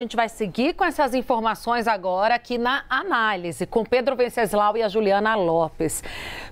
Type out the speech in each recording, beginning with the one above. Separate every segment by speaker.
Speaker 1: A gente vai seguir com essas informações agora aqui na análise, com Pedro Venceslau e a Juliana Lopes.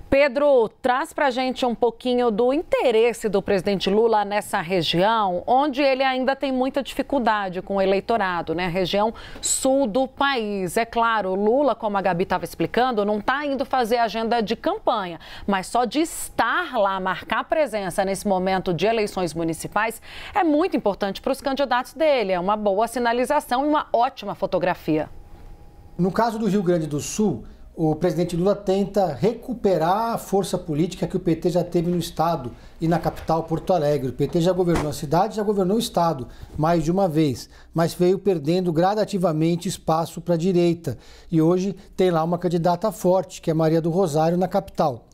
Speaker 1: Pedro, traz para a gente um pouquinho do interesse do presidente Lula nessa região, onde ele ainda tem muita dificuldade com o eleitorado, né? A região sul do país. É claro, Lula, como a Gabi estava explicando, não está indo fazer agenda de campanha, mas só de estar lá, marcar presença nesse momento de eleições municipais, é muito importante para os candidatos dele. É uma boa sinalização e uma ótima fotografia.
Speaker 2: No caso do Rio Grande do Sul, o presidente Lula tenta recuperar a força política que o PT já teve no Estado e na capital Porto Alegre. O PT já governou a cidade, já governou o Estado mais de uma vez, mas veio perdendo gradativamente espaço para a direita. E hoje tem lá uma candidata forte, que é Maria do Rosário, na capital.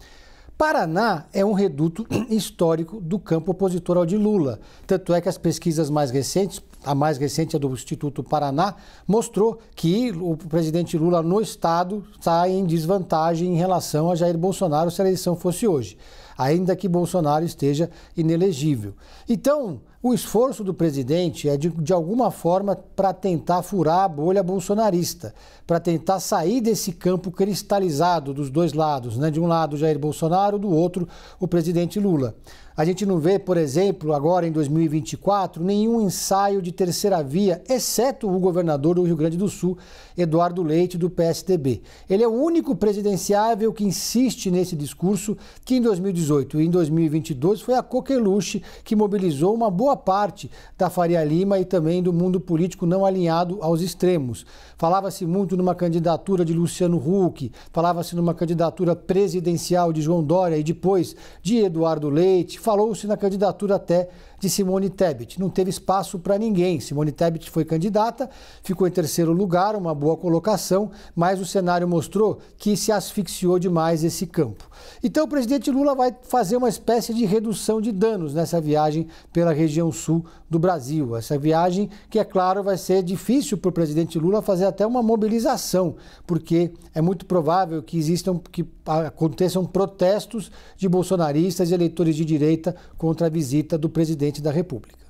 Speaker 2: Paraná é um reduto histórico do campo opositor ao de Lula. Tanto é que as pesquisas mais recentes, a mais recente é do Instituto Paraná, mostrou que o presidente Lula no estado está em desvantagem em relação a Jair Bolsonaro se a eleição fosse hoje ainda que Bolsonaro esteja inelegível. Então, o esforço do presidente é, de, de alguma forma, para tentar furar a bolha bolsonarista, para tentar sair desse campo cristalizado dos dois lados, né? de um lado Jair Bolsonaro, do outro o presidente Lula. A gente não vê, por exemplo, agora em 2024, nenhum ensaio de terceira via, exceto o governador do Rio Grande do Sul, Eduardo Leite, do PSDB. Ele é o único presidenciável que insiste nesse discurso que em 2018 2018 e em 2022 foi a coqueluche que mobilizou uma boa parte da Faria Lima e também do mundo político não alinhado aos extremos. Falava-se muito numa candidatura de Luciano Huck, falava-se numa candidatura presidencial de João Dória e depois de Eduardo Leite, falou-se na candidatura até de Simone Tebet. Não teve espaço para ninguém. Simone Tebet foi candidata, ficou em terceiro lugar, uma boa colocação, mas o cenário mostrou que se asfixiou demais esse campo. Então o presidente Lula vai fazer uma espécie de redução de danos nessa viagem pela região sul do Brasil. Essa viagem que, é claro, vai ser difícil para o presidente Lula fazer até uma mobilização, porque é muito provável que existam, que aconteçam protestos de bolsonaristas e eleitores de direita contra a visita do presidente presidente da República.